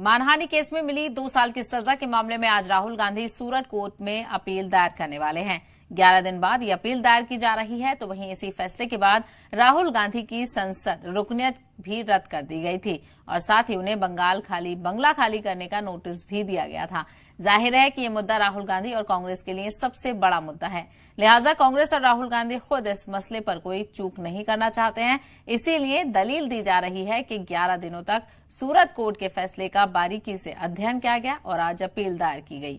मानहानि केस में मिली दो साल की सजा के मामले में आज राहुल गांधी सूरत कोर्ट में अपील दायर करने वाले हैं ग्यारह दिन बाद ये अपील दायर की जा रही है तो वहीं इसी फैसले के बाद राहुल गांधी की संसद रुकनियत भी रद्द कर दी गई थी और साथ ही उन्हें बंगाल खाली बंगला खाली करने का नोटिस भी दिया गया था जाहिर है कि ये मुद्दा राहुल गांधी और कांग्रेस के लिए सबसे बड़ा मुद्दा है लिहाजा कांग्रेस और राहुल गांधी खुद इस मसले पर कोई चूक नहीं करना चाहते हैं इसीलिए दलील दी जा रही है कि 11 दिनों तक सूरत कोर्ट के फैसले का बारीकी से अध्ययन किया गया और आज अपील दायर की गई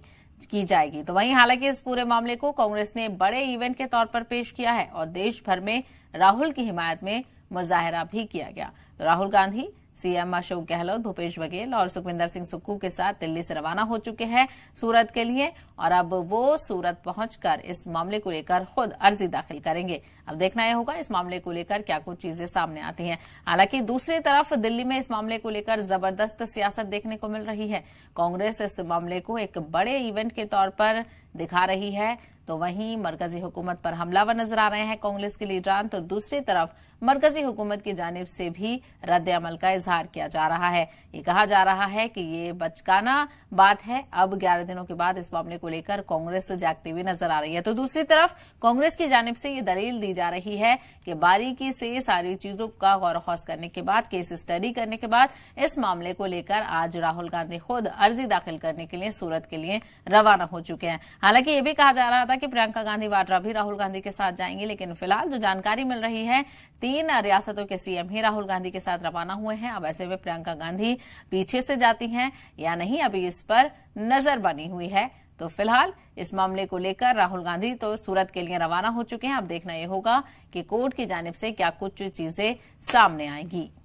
की जाएगी तो वहीं हालांकि इस पूरे मामले को कांग्रेस ने बड़े इवेंट के तौर पर पेश किया है और देश भर में राहुल की हिमायत में मुजाहरा भी किया गया तो राहुल गांधी सीएम अशोक गहलोत भूपेश बघेल और सुखविंदर सिंह सुक्खू के साथ दिल्ली से रवाना हो चुके हैं सूरत के लिए और अब वो सूरत पहुंचकर इस मामले को लेकर खुद अर्जी दाखिल करेंगे अब देखना यह होगा इस मामले को लेकर क्या कुछ चीजें सामने आती हैं हालांकि दूसरी तरफ दिल्ली में इस मामले को लेकर जबरदस्त सियासत देखने को मिल रही है कांग्रेस इस मामले को एक बड़े इवेंट के तौर पर दिखा रही है तो वहीं मरकजी हुकूमत पर हमलावर नजर आ रहे हैं कांग्रेस के लीडरान तो दूसरी तरफ मरकजी हुकूमत की जानब से भी रद्द अमल का इजहार किया जा रहा है ये कहा जा रहा है कि ये बचकाना बात है अब ग्यारह दिनों के बाद इस मामले को लेकर कांग्रेस जागती हुई नजर आ रही है तो दूसरी तरफ कांग्रेस की जानब से ये दलील दी जा रही है कि बारीकी से सारी चीजों का गौर करने के बाद केस स्टडी करने के बाद इस मामले को लेकर आज राहुल गांधी खुद अर्जी दाखिल करने के लिए सूरत के लिए रवाना हो चुके हैं हालांकि ये भी कहा जा रहा था कि प्रियंका गांधी वाड्रा भी राहुल गांधी के साथ जाएंगे लेकिन फिलहाल जो जानकारी मिल रही है तीन रियासतों के सीएम ही राहुल गांधी के साथ रवाना हुए हैं अब ऐसे में प्रियंका गांधी पीछे से जाती हैं या नहीं अभी इस पर नजर बनी हुई है तो फिलहाल इस मामले को लेकर राहुल गांधी तो सूरत के लिए रवाना हो चुके हैं अब देखना यह होगा कि कोर्ट की जानब से क्या कुछ चीजें सामने आएंगी